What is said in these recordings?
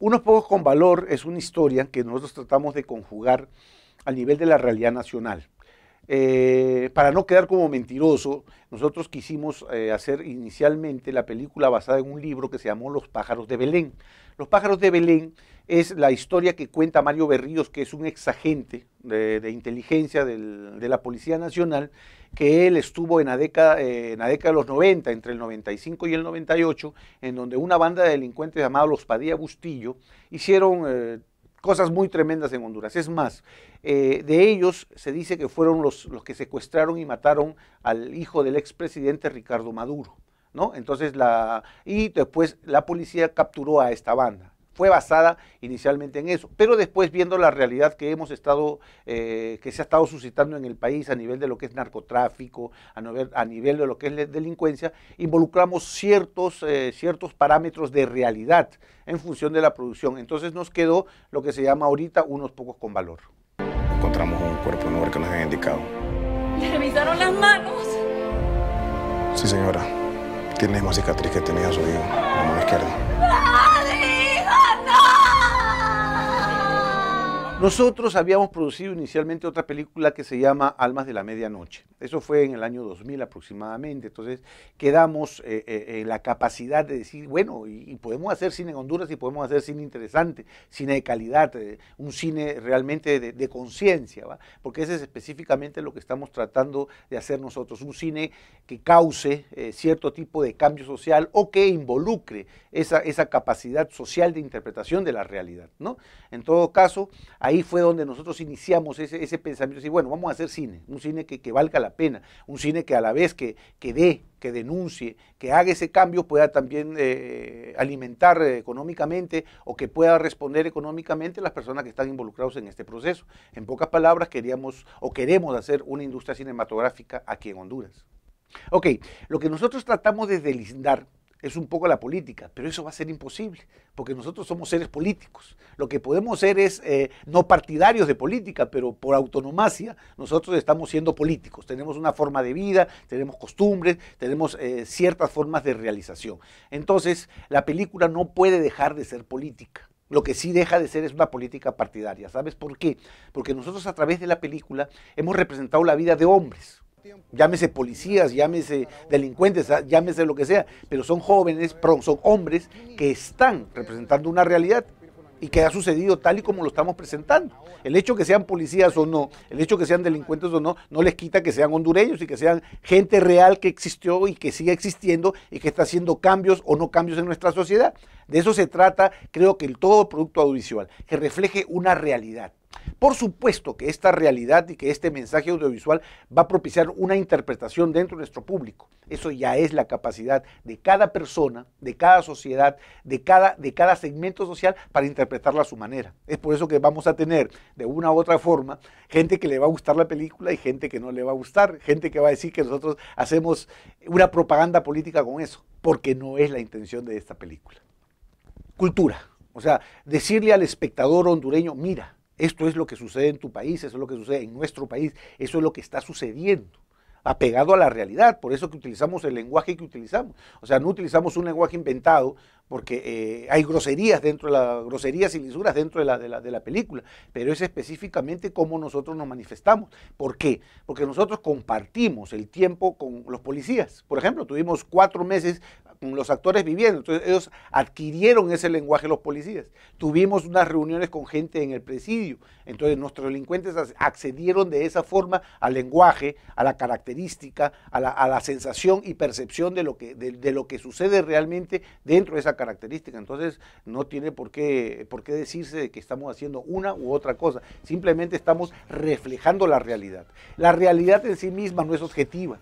Unos pocos con valor es una historia que nosotros tratamos de conjugar al nivel de la realidad nacional. Eh, para no quedar como mentiroso, nosotros quisimos eh, hacer inicialmente la película basada en un libro que se llamó Los pájaros de Belén. Los pájaros de Belén es la historia que cuenta Mario Berríos, que es un exagente de, de inteligencia de la Policía Nacional, que él estuvo en la, década, eh, en la década de los 90, entre el 95 y el 98, en donde una banda de delincuentes llamada Los Padilla Bustillo hicieron cosas muy tremendas en Honduras. Es más, eh, de ellos se dice que fueron los, los que secuestraron y mataron al hijo del expresidente Ricardo Maduro. ¿no? Entonces la, y después la policía capturó a esta banda fue basada inicialmente en eso. Pero después, viendo la realidad que hemos estado, eh, que se ha estado suscitando en el país a nivel de lo que es narcotráfico, a nivel, de lo que es delincuencia, involucramos ciertos, eh, ciertos parámetros de realidad en función de la producción. Entonces nos quedó lo que se llama ahorita unos pocos con valor. Encontramos un cuerpo nuevo que nos han indicado. ¿Le revisaron las manos? Sí, señora. Tiene la misma cicatriz que tenía su hijo, la mano izquierda. ¡Ah! Nosotros habíamos producido inicialmente otra película que se llama Almas de la Medianoche. Eso fue en el año 2000 aproximadamente. Entonces quedamos en eh, eh, eh, la capacidad de decir, bueno, y, podemos hacer cine en Honduras y podemos hacer cine interesante, cine de calidad, un cine realmente de, de conciencia, porque ese es específicamente lo que estamos tratando de hacer nosotros. Un cine que cause cierto tipo de cambio social o que involucre esa, esa capacidad social de interpretación de la realidad. ¿no? En todo caso, ahí fue donde nosotros iniciamos ese, pensamiento, y bueno, vamos a hacer cine, un cine que, valga la pena, un cine que a la vez que, dé, que denuncie, que haga ese cambio, pueda también eh, alimentar económicamente o que pueda responder económicamente las personas que están involucradas en este proceso. En pocas palabras, queríamos o queremos hacer una industria cinematográfica aquí en Honduras. Ok, lo que nosotros tratamos de deslindar es un poco la política, pero eso va a ser imposible, porque nosotros somos seres políticos. Lo que podemos ser es eh, no partidarios de política, pero por autonomacia nosotros estamos siendo políticos. Tenemos una forma de vida, tenemos costumbres, tenemos eh, ciertas formas de realización. Entonces, la película no puede dejar de ser política. Lo que sí deja de ser es una política partidaria. ¿Sabes por qué? Porque nosotros a través de la película hemos representado la vida de hombres, Llámese policías, llámese delincuentes, ah, llámese lo que sea, pero son jóvenes, son hombres que están representando una realidad y que ha sucedido tal y como lo estamos presentando. El hecho que sean policías o no, el hecho que sean delincuentes o no, no les quita que sean hondureños y que sean gente real que existió y que sigue existiendo y que está haciendo cambios o no cambios en nuestra sociedad. De eso se trata, creo que el todo producto audiovisual, que refleje una realidad. Por supuesto que esta realidad y que este mensaje audiovisual va a propiciar una interpretación dentro de nuestro público. Eso ya es la capacidad de cada persona, de cada sociedad, de cada, de cada segmento social para interpretarla a su manera. Es por eso que vamos a tener de una u otra forma gente que le va a gustar la película y gente que no le va a gustar, gente que va a decir que nosotros hacemos una propaganda política con eso, porque no es la intención de esta película. Cultura. O sea, decirle al espectador hondureño, mira, esto es lo que sucede en tu país, eso es lo que sucede en nuestro país, eso es lo que está sucediendo apegado a la realidad, por eso que utilizamos el lenguaje que utilizamos. O sea, no utilizamos un lenguaje inventado porque eh, hay groserías dentro de la, groserías y lisuras dentro de la, de la película, pero es específicamente cómo nosotros nos manifestamos. ¿Por qué? Porque nosotros compartimos el tiempo con los policías. Por ejemplo, tuvimos cuatro meses los actores viviendo. Entonces ellos adquirieron ese lenguaje los policías. Tuvimos unas reuniones con gente en el presidio. Entonces nuestros delincuentes accedieron de esa forma al lenguaje, a la característica, a la, sensación y percepción de lo, que, de, lo que sucede realmente dentro de esa característica. Entonces no tiene por qué, por qué decirse que estamos haciendo una u otra cosa. Simplemente estamos reflejando la realidad. La realidad en sí misma no es objetiva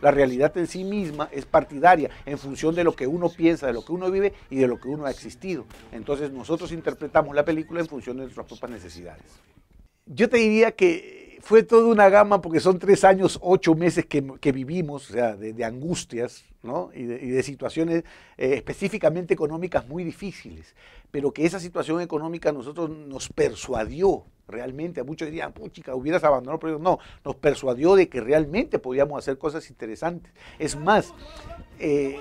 la realidad en sí misma es partidaria en función de lo que uno piensa, de lo que uno vive y de lo que uno ha existido. Entonces nosotros interpretamos la película en función de nuestras propias necesidades. Yo te diría que fue toda una gama porque son tres años, ocho meses que, vivimos, o sea, de, angustias ¿no? y, de, situaciones eh, específicamente económicas muy difíciles, pero que esa situación económica nosotros nos persuadió realmente, a muchos dirían, chica, hubieras abandonado el proyecto. No, nos persuadió de que realmente podíamos hacer cosas interesantes. Es más, eh,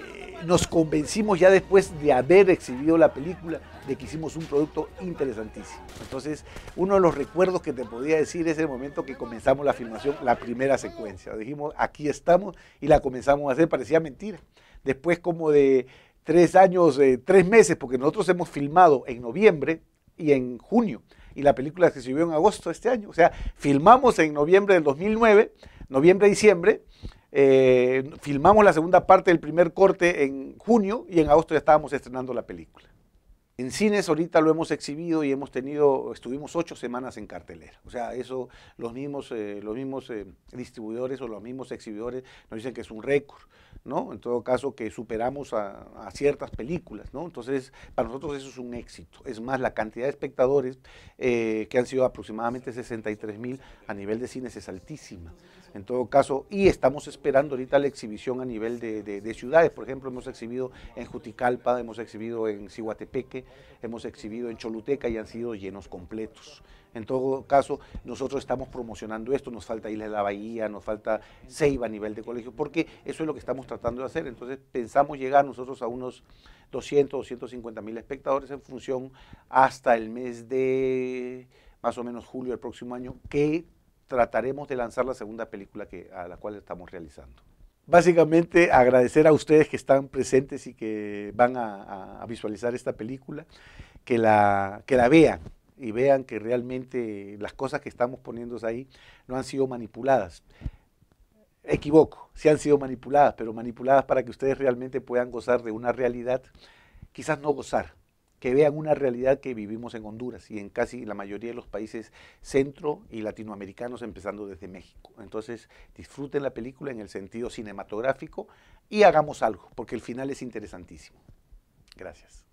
nos convencimos ya después de haber exhibido la película de que hicimos un producto interesantísimo. Entonces, uno de los recuerdos que te podía decir es el momento que comenzamos la filmación, la primera secuencia. Dijimos, aquí estamos y la comenzamos a hacer, parecía mentira. Después como de tres años, eh, tres meses, porque nosotros hemos filmado en noviembre y en junio, y la película se subió en agosto de este año. O sea, filmamos en noviembre del 2009, noviembre-diciembre, eh, filmamos la segunda parte del primer corte en junio y en agosto ya estábamos estrenando la película. En cines ahorita lo hemos exhibido y hemos tenido, estuvimos ocho semanas en cartelera. O sea, eso los mismos, eh, los mismos eh, distribuidores o los mismos exhibidores nos dicen que es un récord, ¿no? En todo caso, que superamos a, ciertas películas, ¿no? Entonces, para nosotros eso es un éxito. Es más, la cantidad de espectadores, eh, que han sido aproximadamente 63 mil a nivel de cines, es altísima. En todo caso, y estamos esperando ahorita la exhibición a nivel de, de ciudades. Por ejemplo, hemos exhibido en Juticalpa, hemos exhibido en Cihuatepeque, hemos exhibido en Choluteca y han sido llenos completos. En todo caso, nosotros estamos promocionando esto, nos falta Isla de la Bahía, nos falta Ceiba a nivel de colegio, porque eso es lo que estamos tratando de hacer. Entonces, pensamos llegar nosotros a unos 200, 250 mil espectadores en función hasta el mes de más o menos julio del próximo año, que trataremos de lanzar la segunda película que, a la cual estamos realizando básicamente agradecer a ustedes que están presentes y que van a, visualizar esta película, que la, que la vean y vean que realmente las cosas que estamos poniendo ahí no han sido manipuladas. Equivoco, sí han sido manipuladas, pero manipuladas para que ustedes realmente puedan gozar de una realidad, quizás no gozar, que vean una realidad que vivimos en Honduras y en casi la mayoría de los países centro y latinoamericanos, empezando desde México. Entonces, disfruten la película en el sentido cinematográfico y hagamos algo, porque el final es interesantísimo. Gracias.